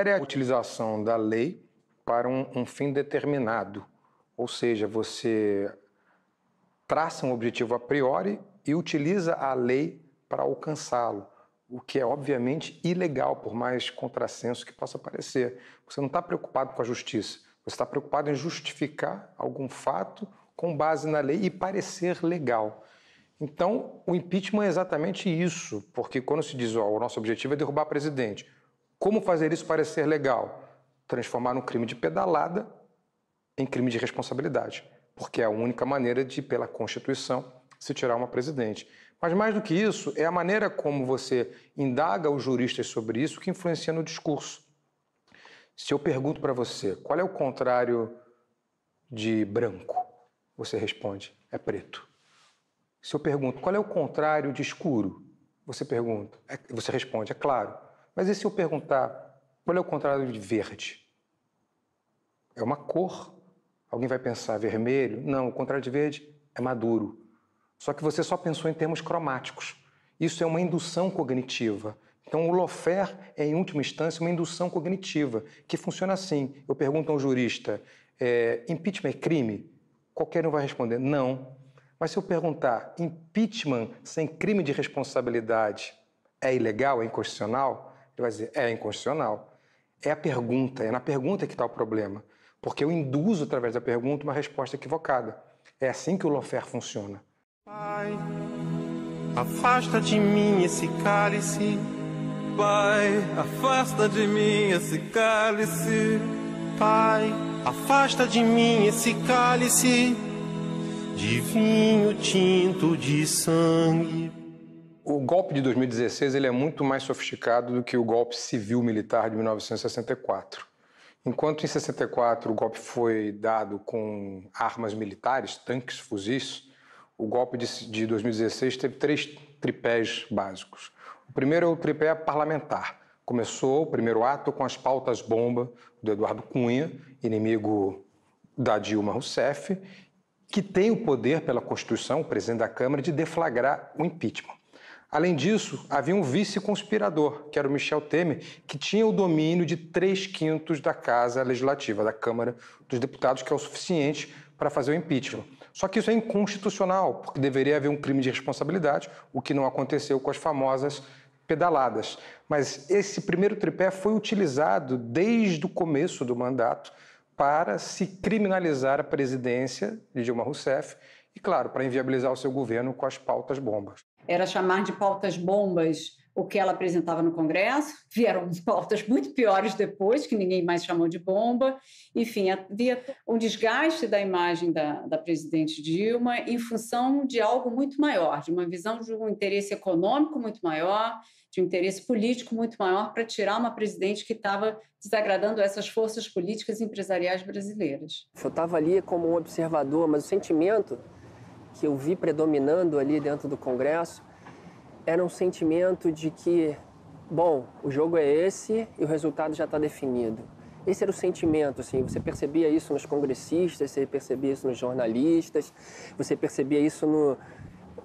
refere a utilização da lei para um, um fim determinado, ou seja, você traça um objetivo a priori e utiliza a lei para alcançá-lo, o que é obviamente ilegal, por mais contrassenso que possa parecer. Você não está preocupado com a justiça, você está preocupado em justificar algum fato com base na lei e parecer legal. Então, o impeachment é exatamente isso, porque quando se diz, ó, o nosso objetivo é derrubar o presidente, como fazer isso parecer legal? Transformar um crime de pedalada em crime de responsabilidade, porque é a única maneira de, pela Constituição, se tirar uma presidente. Mas mais do que isso, é a maneira como você indaga os juristas sobre isso que influencia no discurso. Se eu pergunto para você qual é o contrário de branco, você responde é preto. Se eu pergunto qual é o contrário de escuro, você pergunta, é, você responde é claro. Mas e se eu perguntar, qual é o contrário de verde? É uma cor. Alguém vai pensar vermelho? Não, o contrário de verde é maduro. Só que você só pensou em termos cromáticos. Isso é uma indução cognitiva. Então, o Lofer é, em última instância, uma indução cognitiva, que funciona assim. Eu pergunto a um jurista, é, impeachment é crime? Qualquer um vai responder, não. Mas se eu perguntar, impeachment sem crime de responsabilidade é ilegal, é inconstitucional? Ele vai dizer, é inconstitucional. É a pergunta, é na pergunta que está o problema. Porque eu induzo, através da pergunta, uma resposta equivocada. É assim que o lofer funciona. Pai, afasta de mim esse cálice. Pai, afasta de mim esse cálice. Pai, afasta de mim esse cálice de vinho tinto de sangue o golpe de 2016 ele é muito mais sofisticado do que o golpe civil-militar de 1964. Enquanto em 64 o golpe foi dado com armas militares, tanques, fuzis, o golpe de, 2016 teve três tripés básicos. O primeiro é o tripé parlamentar. Começou o primeiro ato com as pautas bomba do Eduardo Cunha, inimigo da Dilma Rousseff, que tem o poder pela Constituição, o presidente da Câmara, de deflagrar o impeachment. Além disso, havia um vice-conspirador, que era o Michel Temer, que tinha o domínio de três quintos da Casa Legislativa, da Câmara dos Deputados, que é o suficiente para fazer o impeachment. Só que isso é inconstitucional, porque deveria haver um crime de responsabilidade, o que não aconteceu com as famosas pedaladas. Mas esse primeiro tripé foi utilizado desde o começo do mandato para se criminalizar a presidência de Dilma Rousseff e, claro, para inviabilizar o seu governo com as pautas bombas era chamar de pautas bombas o que ela apresentava no Congresso. Vieram pautas muito piores depois, que ninguém mais chamou de bomba. Enfim, havia um desgaste da imagem da, da presidente Dilma em função de algo muito maior, de uma visão de um interesse econômico muito maior, de um interesse político muito maior para tirar uma presidente que estava desagradando essas forças políticas e empresariais brasileiras. Eu estava ali como um observador, mas o sentimento que eu vi predominando ali dentro do Congresso era um sentimento de que, bom, o jogo é esse e o resultado já está definido. Esse era o sentimento, assim, você percebia isso nos congressistas, você percebia isso nos jornalistas, você percebia isso no.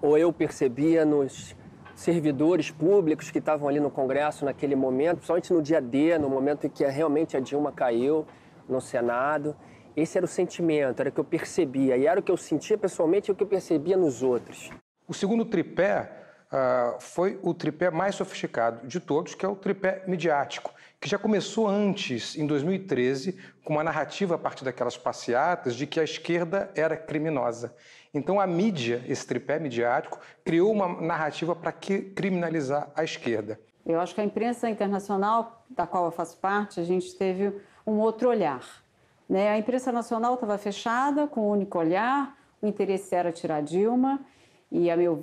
ou eu percebia nos servidores públicos que estavam ali no Congresso naquele momento, principalmente no dia D, no momento em que realmente a Dilma caiu no Senado. Esse era o sentimento, era o que eu percebia, e era o que eu sentia pessoalmente e o que eu percebia nos outros. O segundo tripé uh, foi o tripé mais sofisticado de todos, que é o tripé midiático, que já começou antes, em 2013, com uma narrativa a partir daquelas passeatas de que a esquerda era criminosa. Então a mídia, esse tripé midiático, criou uma narrativa para criminalizar a esquerda. Eu acho que a imprensa internacional, da qual eu faço parte, a gente teve um outro olhar. Né? A imprensa nacional estava fechada, com um único olhar, o interesse era tirar Dilma, e a meu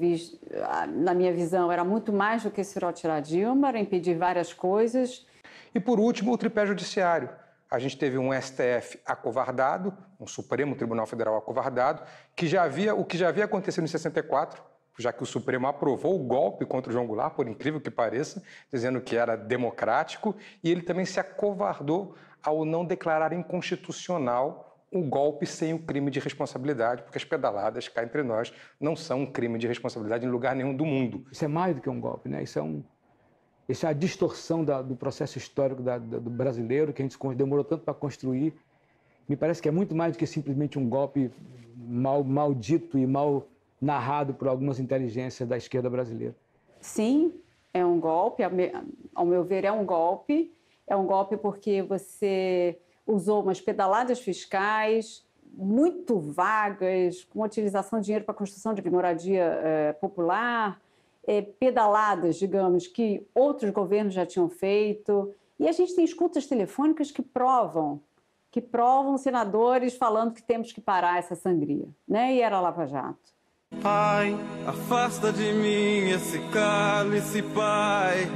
na minha visão era muito mais do que tirar, tirar Dilma, era impedir várias coisas. E por último, o tripé judiciário. A gente teve um STF acovardado, um Supremo Tribunal Federal acovardado, que já havia o que já havia acontecido em 64, já que o Supremo aprovou o golpe contra o João Goulart, por incrível que pareça, dizendo que era democrático, e ele também se acovardou ao não declarar inconstitucional o golpe sem o crime de responsabilidade, porque as pedaladas cá entre nós não são um crime de responsabilidade em lugar nenhum do mundo. Isso é mais do que um golpe, né? Isso é um isso é a distorção da, do processo histórico da, da, do brasileiro que a gente demorou tanto para construir. Me parece que é muito mais do que simplesmente um golpe mal maldito e mal narrado por algumas inteligências da esquerda brasileira. Sim, é um golpe. Ao meu ver, é um golpe é um golpe porque você usou umas pedaladas fiscais muito vagas, com utilização de dinheiro para construção de moradia é, popular, é, pedaladas, digamos, que outros governos já tinham feito. E a gente tem escutas telefônicas que provam, que provam senadores falando que temos que parar essa sangria, né? E era Lava Jato. Pai, afasta de mim esse cálice, pai.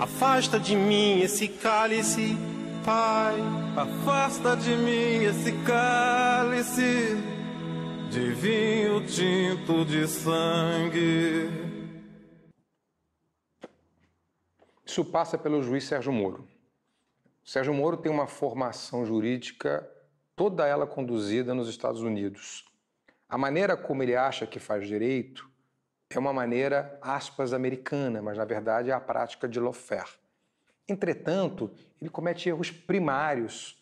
Afasta de mim esse cálice, Pai. Afasta de mim esse cálice de vinho tinto de sangue. Isso passa pelo juiz Sérgio Moro. Sérgio Moro tem uma formação jurídica toda ela conduzida nos Estados Unidos. A maneira como ele acha que faz direito é uma maneira, aspas, americana, mas na verdade é a prática de Lofer. Entretanto, ele comete erros primários,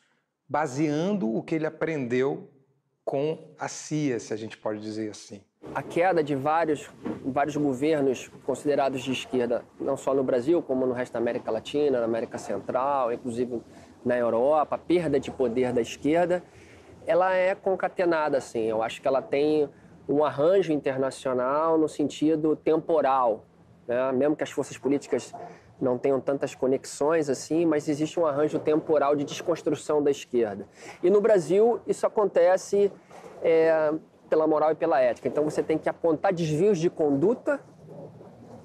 baseando o que ele aprendeu com a CIA, se a gente pode dizer assim. A queda de vários, vários governos considerados de esquerda, não só no Brasil, como no resto da América Latina, na América Central, inclusive na Europa, a perda de poder da esquerda, ela é concatenada, assim. Eu acho que ela tem um arranjo internacional no sentido temporal, né? mesmo que as forças políticas não tenham tantas conexões assim, mas existe um arranjo temporal de desconstrução da esquerda. E no Brasil isso acontece é, pela moral e pela ética. Então você tem que apontar desvios de conduta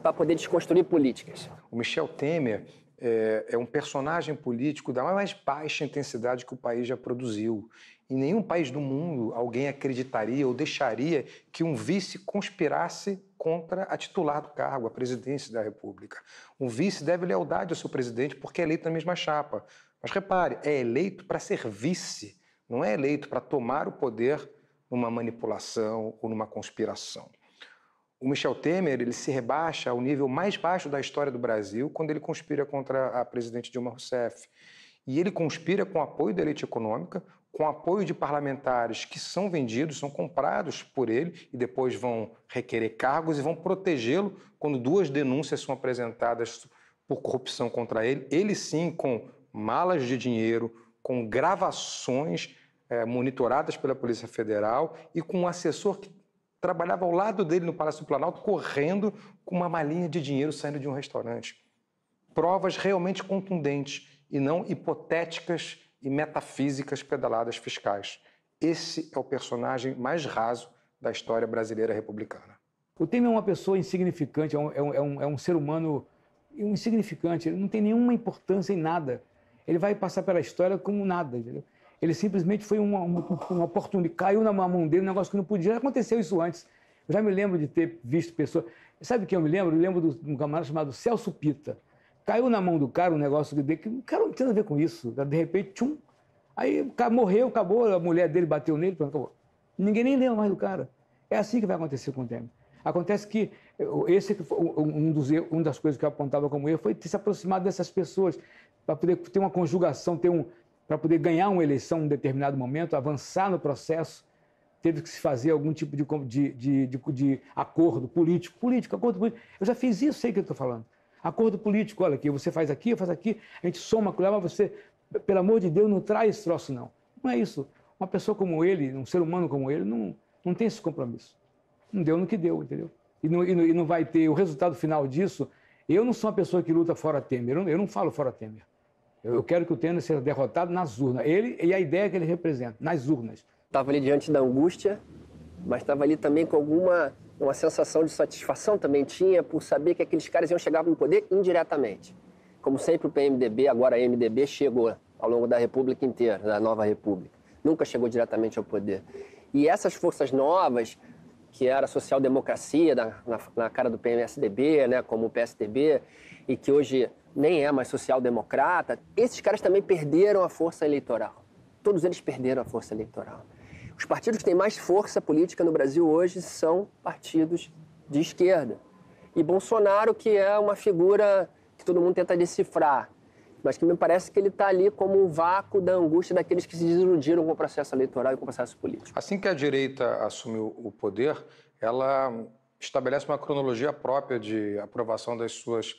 para poder desconstruir políticas. O Michel Temer é, é um personagem político da mais baixa intensidade que o país já produziu. Em nenhum país do mundo alguém acreditaria ou deixaria que um vice conspirasse contra a titular do cargo, a presidência da República. Um vice deve lealdade ao seu presidente porque é eleito na mesma chapa. Mas repare, é eleito para ser vice, não é eleito para tomar o poder numa manipulação ou numa conspiração. O Michel Temer ele se rebaixa ao nível mais baixo da história do Brasil quando ele conspira contra a presidente Dilma Rousseff. E ele conspira com apoio da elite econômica, com apoio de parlamentares que são vendidos, são comprados por ele e depois vão requerer cargos e vão protegê-lo quando duas denúncias são apresentadas por corrupção contra ele. Ele sim, com malas de dinheiro, com gravações é, monitoradas pela Polícia Federal e com um assessor que trabalhava ao lado dele no Palácio do Planalto, correndo com uma malinha de dinheiro saindo de um restaurante. Provas realmente contundentes e não hipotéticas e metafísicas pedaladas fiscais. Esse é o personagem mais raso da história brasileira republicana. O Temer é uma pessoa insignificante, é, é um, é um, é um ser humano insignificante, ele não tem nenhuma importância em nada. Ele vai passar pela história como nada, entendeu? Ele simplesmente foi uma, uma, uma oportunidade, caiu na mão dele um negócio que não podia. Já aconteceu isso antes. Eu já me lembro de ter visto pessoas. Sabe que eu me lembro? Eu lembro de um camarada chamado Celso Pita. Caiu na mão do cara um negócio dele, que o cara não tem nada a ver com isso. De repente, tchum. Aí o cara morreu, acabou, a mulher dele bateu nele, pronto, acabou. Ninguém nem lembra mais do cara. É assim que vai acontecer com o Temer. Acontece que esse um dos uma das coisas que eu apontava como erro foi ter se aproximado dessas pessoas para poder ter uma conjugação, ter um para poder ganhar uma eleição em um determinado momento, avançar no processo, teve que se fazer algum tipo de, de, de, de acordo político, político, acordo político. Eu já fiz isso, sei o que estou falando. Acordo político, olha aqui, você faz aqui, eu faço aqui, a gente soma, mas você, pelo amor de Deus, não traz esse troço, não. Não é isso. Uma pessoa como ele, um ser humano como ele, não, não tem esse compromisso. Não deu no que deu, entendeu? E não, e não, e não vai ter o resultado final disso. Eu não sou uma pessoa que luta fora Temer, eu não, eu não falo fora Temer. Eu, eu quero que o Temer seja derrotado nas urnas. Ele e a ideia que ele representa, nas urnas. Estava ali diante da angústia mas estava ali também com alguma uma sensação de satisfação também tinha por saber que aqueles caras iam chegar no poder indiretamente. Como sempre o PMDB, agora a MDB, chegou ao longo da República inteira, da nova República. Nunca chegou diretamente ao poder. E essas forças novas, que era a social-democracia na, na, na, cara do PMSDB, né, como o PSDB, e que hoje nem é mais social-democrata, esses caras também perderam a força eleitoral. Todos eles perderam a força eleitoral. Os partidos que têm mais força política no Brasil hoje são partidos de esquerda. E Bolsonaro, que é uma figura que todo mundo tenta decifrar, mas que me parece que ele está ali como um vácuo da angústia daqueles que se desiludiram com o processo eleitoral e com o processo político. Assim que a direita assumiu o poder, ela estabelece uma cronologia própria de aprovação das suas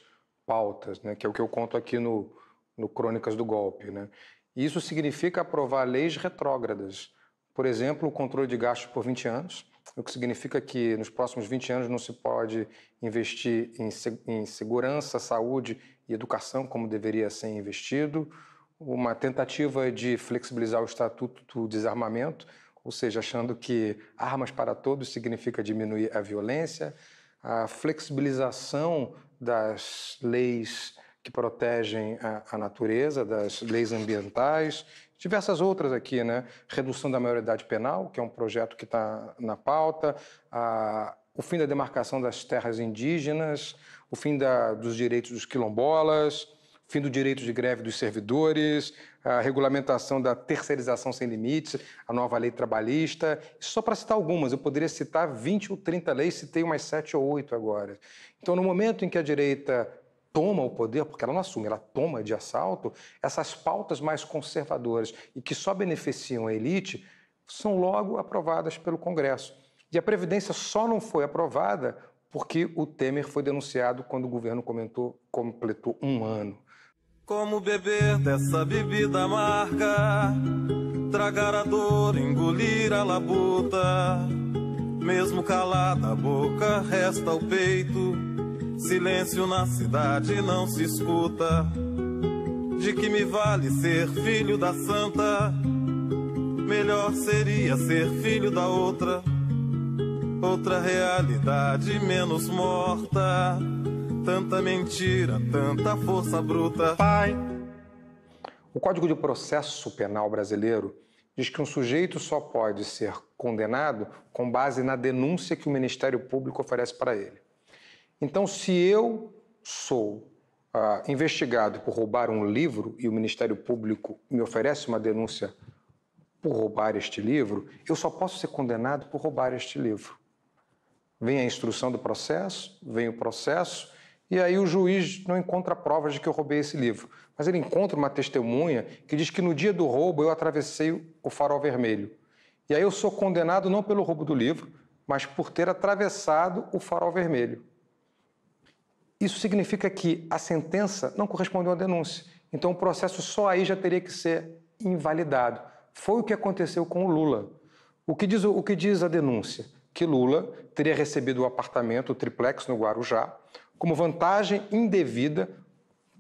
pautas, né? que é o que eu conto aqui no, no Crônicas do Golpe. Né? E isso significa aprovar leis retrógradas, por exemplo, o controle de gastos por 20 anos, o que significa que nos próximos 20 anos não se pode investir em, em segurança, saúde e educação como deveria ser investido. Uma tentativa de flexibilizar o Estatuto do Desarmamento, ou seja, achando que armas para todos significa diminuir a violência, a flexibilização das leis que protegem a, a, natureza, das leis ambientais, diversas outras aqui, né? Redução da maioridade penal, que é um projeto que está na pauta, a, o fim da demarcação das terras indígenas, o fim da, dos direitos dos quilombolas, fim do direito de greve dos servidores, a regulamentação da terceirização sem limites, a nova lei trabalhista, só para citar algumas, eu poderia citar 20 ou 30 leis, citei umas 7 ou 8 agora. Então, no momento em que a direita toma o poder, porque ela não assume, ela toma de assalto, essas pautas mais conservadoras e que só beneficiam a elite são logo aprovadas pelo Congresso. E a Previdência só não foi aprovada porque o Temer foi denunciado quando o governo comentou, completou um ano. Como beber dessa bebida amarga, tragar a dor, engolir a labuta, mesmo calada a boca, resta o peito Silêncio na cidade não se escuta. De que me vale ser filho da santa? Melhor seria ser filho da outra. Outra realidade menos morta. Tanta mentira, tanta força bruta. Pai! O Código de Processo Penal Brasileiro diz que um sujeito só pode ser condenado com base na denúncia que o Ministério Público oferece para ele. Então, se eu sou ah, investigado por roubar um livro e o Ministério Público me oferece uma denúncia por roubar este livro, eu só posso ser condenado por roubar este livro. Vem a instrução do processo, vem o processo, e aí o juiz não encontra provas de que eu roubei esse livro. Mas ele encontra uma testemunha que diz que no dia do roubo eu atravessei o farol vermelho. E aí eu sou condenado não pelo roubo do livro, mas por ter atravessado o farol vermelho. Isso significa que a sentença não correspondeu à denúncia. Então o processo só aí já teria que ser invalidado. Foi o que aconteceu com o Lula. O que diz, o que diz a denúncia? Que Lula teria recebido o apartamento, o triplex no Guarujá, como vantagem indevida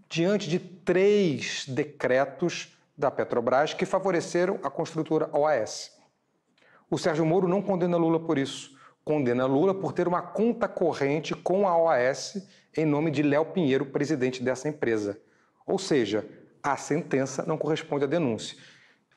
diante de três decretos da Petrobras que favoreceram a construtora OAS. O Sérgio Moro não condena Lula por isso condena Lula por ter uma conta corrente com a OAS em nome de Léo Pinheiro, presidente dessa empresa. Ou seja, a sentença não corresponde à denúncia.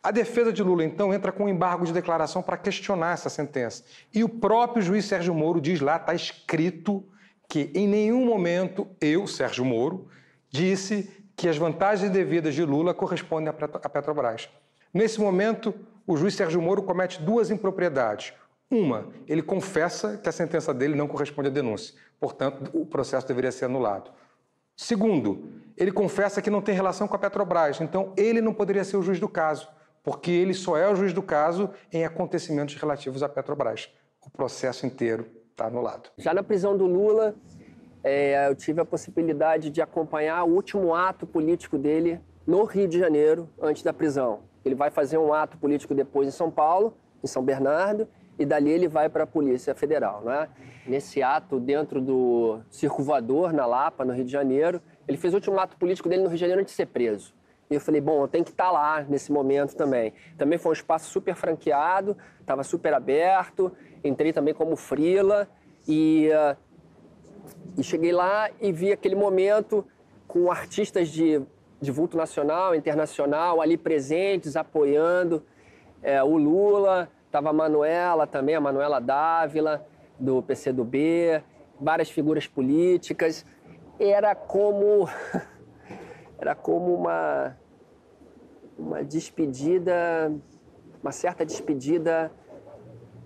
A defesa de Lula, então, entra com um embargo de declaração para questionar essa sentença. E o próprio juiz Sérgio Moro diz lá, está escrito, que em nenhum momento eu, Sérgio Moro, disse que as vantagens devidas de Lula correspondem à Petrobras. Nesse momento, o juiz Sérgio Moro comete duas impropriedades. Uma, ele confessa que a sentença dele não corresponde à denúncia, portanto, o processo deveria ser anulado. Segundo, ele confessa que não tem relação com a Petrobras, então ele não poderia ser o juiz do caso, porque ele só é o juiz do caso em acontecimentos relativos à Petrobras. O processo inteiro está anulado. Já na prisão do Lula, é, eu tive a possibilidade de acompanhar o último ato político dele no Rio de Janeiro, antes da prisão. Ele vai fazer um ato político depois em São Paulo, em São Bernardo, e dali ele vai para a Polícia Federal. Né? Nesse ato dentro do Circo Voador, na Lapa, no Rio de Janeiro, ele fez o último ato político dele no Rio de Janeiro antes de ser preso. E eu falei, bom, eu tenho que estar tá lá nesse momento também. Também foi um espaço super franqueado, estava super aberto, entrei também como frila e, e cheguei lá e vi aquele momento com artistas de, de vulto nacional, internacional, ali presentes, apoiando é, o Lula, Tava a Manuela também, a Manuela Dávila, do PCdoB, várias figuras políticas. Era como. Era como uma. Uma despedida. Uma certa despedida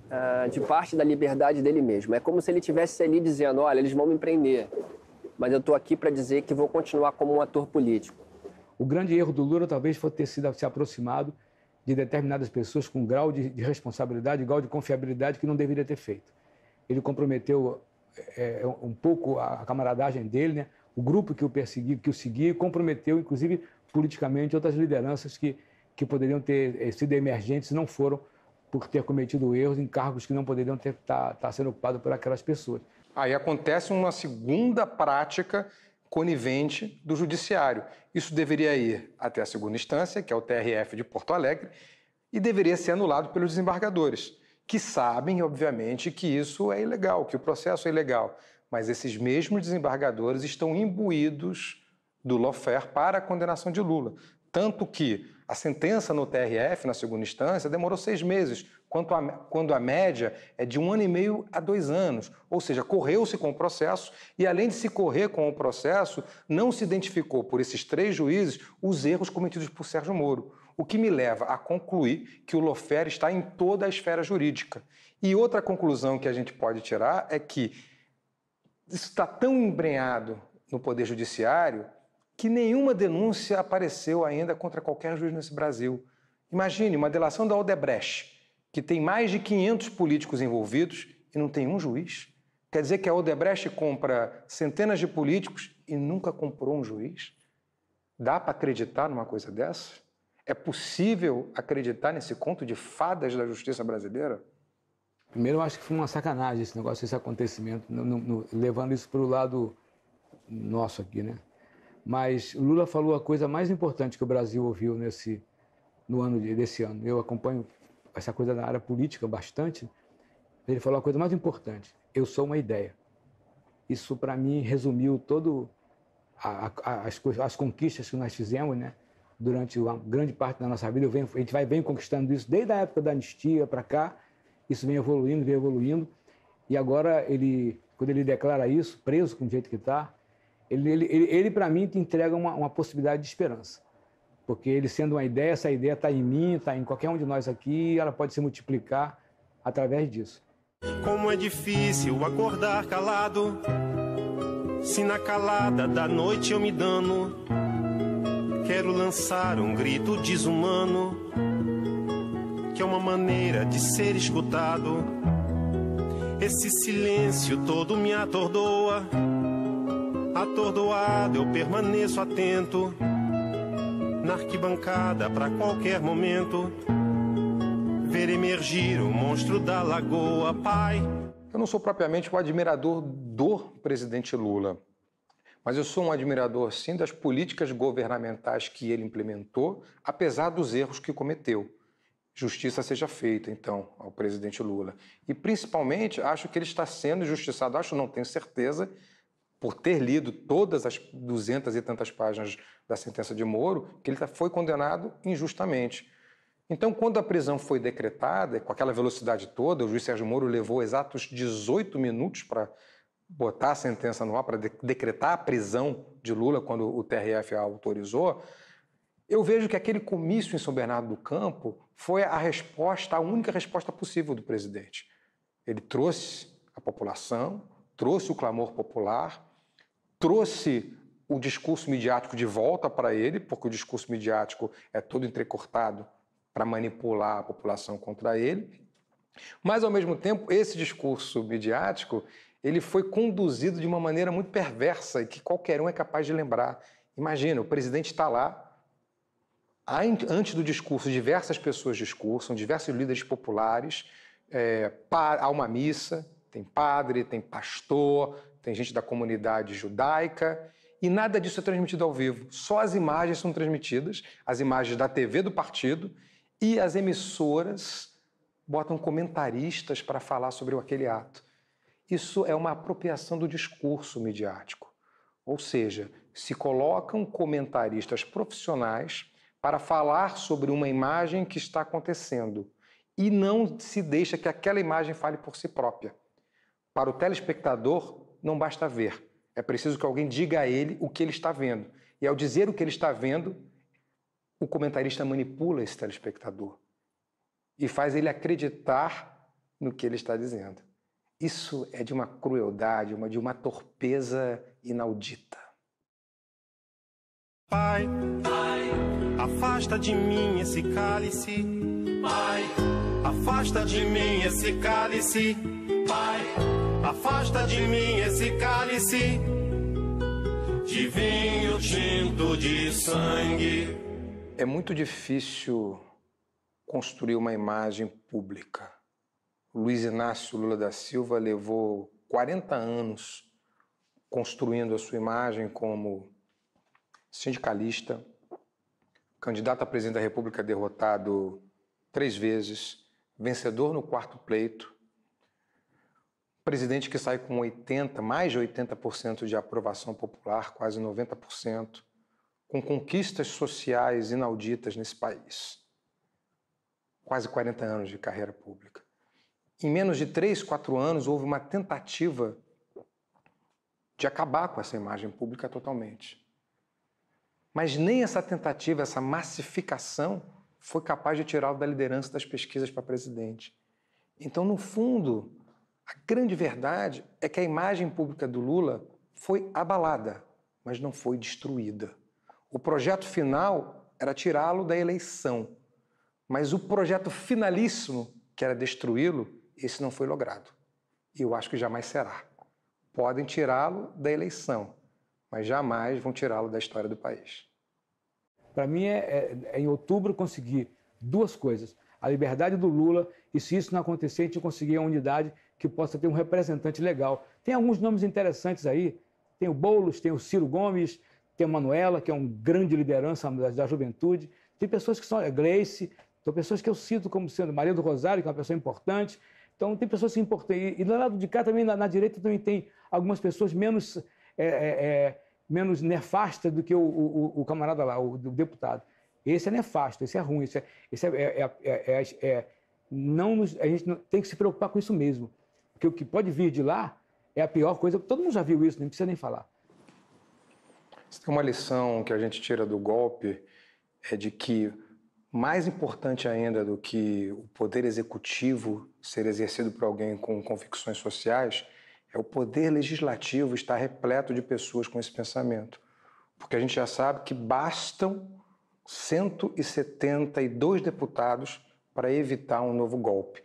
uh, de parte da liberdade dele mesmo. É como se ele tivesse ali dizendo: olha, eles vão me prender, mas eu estou aqui para dizer que vou continuar como um ator político. O grande erro do Lula talvez foi ter sido se aproximado de determinadas pessoas com grau de, de responsabilidade, grau de confiabilidade que não deveria ter feito. Ele comprometeu é, é, um pouco a, a camaradagem dele, né? o grupo que o perseguiu, que o seguia, comprometeu, inclusive politicamente, outras lideranças que, que poderiam ter é, sido emergentes não foram por ter cometido erros em cargos que não poderiam estar tá, tá sendo ocupados por aquelas pessoas. Aí acontece uma segunda prática conivente do Judiciário. Isso deveria ir até a segunda instância, que é o TRF de Porto Alegre, e deveria ser anulado pelos desembargadores, que sabem, obviamente, que isso é ilegal, que o processo é ilegal. Mas esses mesmos desembargadores estão imbuídos do lawfare para a condenação de Lula. Tanto que a sentença no TRF, na segunda instância, demorou seis meses, a, quando a média é de um ano e meio a dois anos. Ou seja, correu-se com o processo e, além de se correr com o processo, não se identificou por esses três juízes os erros cometidos por Sérgio Moro. O que me leva a concluir que o Lofer está em toda a esfera jurídica. E outra conclusão que a gente pode tirar é que está tão embrenhado no Poder Judiciário que nenhuma denúncia apareceu ainda contra qualquer juiz nesse Brasil. Imagine uma delação da Odebrecht que tem mais de 500 políticos envolvidos e não tem um juiz? Quer dizer que a Odebrecht compra centenas de políticos e nunca comprou um juiz? Dá para acreditar numa coisa dessa? É possível acreditar nesse conto de fadas da justiça brasileira? Primeiro, eu acho que foi uma sacanagem esse negócio, esse acontecimento, no, no, levando isso para o lado nosso aqui, né? Mas Lula falou a coisa mais importante que o Brasil ouviu nesse no ano de, desse ano. Eu acompanho essa coisa da área política bastante, ele falou a coisa mais importante: eu sou uma ideia. Isso, para mim, resumiu todo a, a, as, as conquistas que nós fizemos, né? Durante uma grande parte da nossa vida, venho, a gente vai bem conquistando isso desde a época da anistia para cá. Isso vem evoluindo, vem evoluindo. E agora ele, quando ele declara isso, preso com o jeito que está, ele, ele, ele, ele para mim te entrega uma, uma possibilidade de esperança. Porque ele sendo uma ideia, essa ideia está em mim, está em qualquer um de nós aqui, ela pode se multiplicar através disso. Como é difícil acordar calado, se na calada da noite eu me dano. Quero lançar um grito desumano, que é uma maneira de ser escutado. Esse silêncio todo me atordoa, atordoado eu permaneço atento na arquibancada para qualquer momento ver emergir o monstro da lagoa, pai. Eu não sou propriamente um admirador do presidente Lula, mas eu sou um admirador sim das políticas governamentais que ele implementou, apesar dos erros que cometeu. Justiça seja feita, então, ao presidente Lula. E principalmente acho que ele está sendo injustiçado, acho, não tenho certeza, por ter lido todas as duzentas e tantas páginas da sentença de Moro, que ele tá, foi condenado injustamente. Então, quando a prisão foi decretada, com aquela velocidade toda, o juiz Sérgio Moro levou exatos 18 minutos para botar a sentença no ar, para decretar a prisão de Lula, quando o TRF a autorizou. Eu vejo que aquele comício em São Bernardo do Campo foi a resposta, a única resposta possível do presidente. Ele trouxe a população, trouxe o clamor popular, trouxe o discurso midiático de volta para ele, porque o discurso midiático é todo entrecortado para manipular a população contra ele. Mas ao mesmo tempo, esse discurso midiático, ele foi conduzido de uma maneira muito perversa e que qualquer um é capaz de lembrar. Imagina, o presidente está lá, antes do discurso, diversas pessoas discursam, diversos líderes populares, é, há uma missa, tem padre, tem pastor, tem gente da comunidade judaica, e nada disso é transmitido ao vivo. Só as imagens são transmitidas, as imagens da TV do partido, e as emissoras botam comentaristas para falar sobre aquele ato. Isso é uma apropriação do discurso midiático. Ou seja, se colocam comentaristas profissionais para falar sobre uma imagem que está acontecendo e não se deixa que aquela imagem fale por si própria. Para o telespectador, não basta ver. É preciso que alguém diga a ele o que ele está vendo. E ao dizer o que ele está vendo, o comentarista manipula esse telespectador e faz ele acreditar no que ele está dizendo. Isso é de uma crueldade, uma, de uma torpeza inaudita. Pai, Pai, afasta de mim esse cálice. Pai, afasta de mim esse cálice Afasta de mim esse cálice de vinho tinto de sangue. É muito difícil construir uma imagem pública. Luiz Inácio Lula da Silva levou 40 anos construindo a sua imagem como sindicalista, candidato a presidente da República derrotado três vezes, vencedor no quarto pleito, presidente que sai com 80, mais de 80% de aprovação popular, quase 90%, com conquistas sociais inauditas nesse país. Quase 40 anos de carreira pública. Em menos de 3, 4 anos, houve uma tentativa de acabar com essa imagem pública totalmente. Mas nem essa tentativa, essa massificação, foi capaz de tirá-lo da liderança das pesquisas para presidente. Então, no fundo, a grande verdade é que a imagem pública do Lula foi abalada, mas não foi destruída. O projeto final era tirá-lo da eleição, mas o projeto finalíssimo, que era destruí-lo, esse não foi logrado. E eu acho que jamais será. Podem tirá-lo da eleição, mas jamais vão tirá-lo da história do país. Para mim, é, é, é, em outubro conseguir duas coisas: a liberdade do Lula, e se isso não acontecer, a gente conseguir a unidade que possa ter um representante legal. Tem alguns nomes interessantes aí, tem o Boulos, tem o Ciro Gomes, tem a Manuela, que é um grande liderança da, da juventude, tem pessoas que são, a é, Gleice, são pessoas que eu cito como sendo Maria do Rosário, que é uma pessoa importante, então tem pessoas que importantes. E, e do lado de cá também, na, na direita, também tem algumas pessoas menos, é, é, é menos nefastas do que o, o, o camarada lá, o, o, deputado. Esse é nefasto, esse é ruim, esse é, esse é, é não nos, a gente não, tem que se preocupar com isso mesmo. Porque o que pode vir de lá é a pior coisa. Todo mundo já viu isso, nem precisa nem falar. Se tem uma lição que a gente tira do golpe é de que mais importante ainda do que o poder executivo ser exercido por alguém com convicções sociais é o poder legislativo estar repleto de pessoas com esse pensamento. Porque a gente já sabe que bastam 172 deputados para evitar um novo golpe.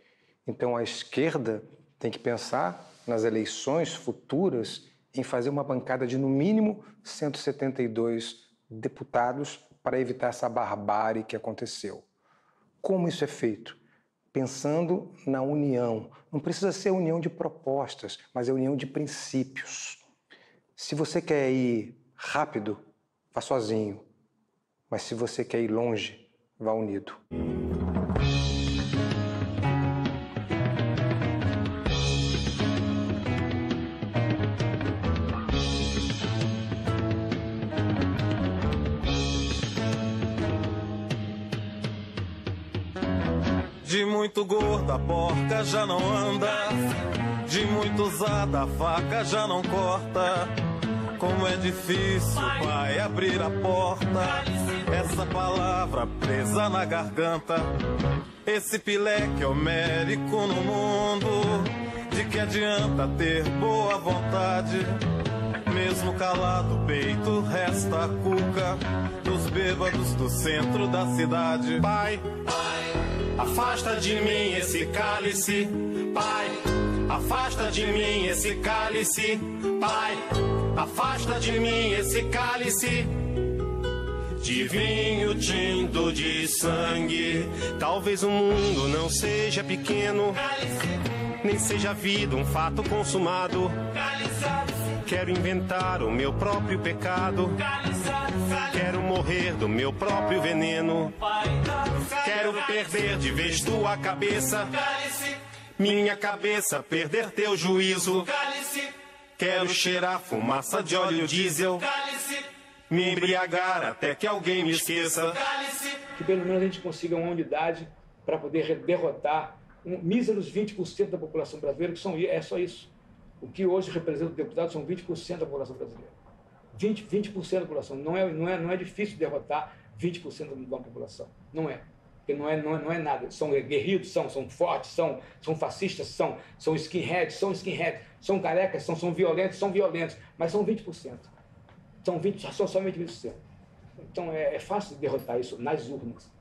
Então a esquerda tem que pensar nas eleições futuras em fazer uma bancada de no mínimo 172 deputados para evitar essa barbárie que aconteceu. Como isso é feito? Pensando na união. Não precisa ser união de propostas, mas é união de princípios. Se você quer ir rápido, vá sozinho. Mas se você quer ir longe, vá unido. porca já não anda, de muito usada a faca já não corta. Como é difícil, pai, abrir a porta. Essa palavra presa na garganta. Esse pileque homérico é no mundo. De que adianta ter boa vontade? Mesmo calado, o peito resta a cuca dos bêbados do centro da cidade. Pai, Afasta de mim esse cálice, Pai. Afasta de mim esse cálice, Pai. Afasta de mim esse cálice. De vinho tinto de sangue. Talvez o mundo não seja pequeno, nem seja a vida um fato consumado. Quero inventar o meu próprio pecado. Cálice morrer do meu próprio veneno. Quero perder de vez tua cabeça. Minha cabeça, perder teu juízo. Quero cheirar fumaça de óleo diesel. Me embriagar até que alguém me esqueça. Que pelo menos a gente consiga uma unidade para poder derrotar um, míseros 20% da população brasileira, que são, é só isso. O que hoje representa o deputado são 20% da população brasileira. 20, 20% da população. Não é, não, é, não é difícil derrotar 20% de uma população. Não é. Porque não é, não é, não é nada. São guerreiros, são, são fortes, são, são fascistas, são, são skinheads, são skinheads, são carecas, são, são violentos, são violentos, mas são 20%. São, 20, são somente 20%. Então é, é fácil derrotar isso nas urnas.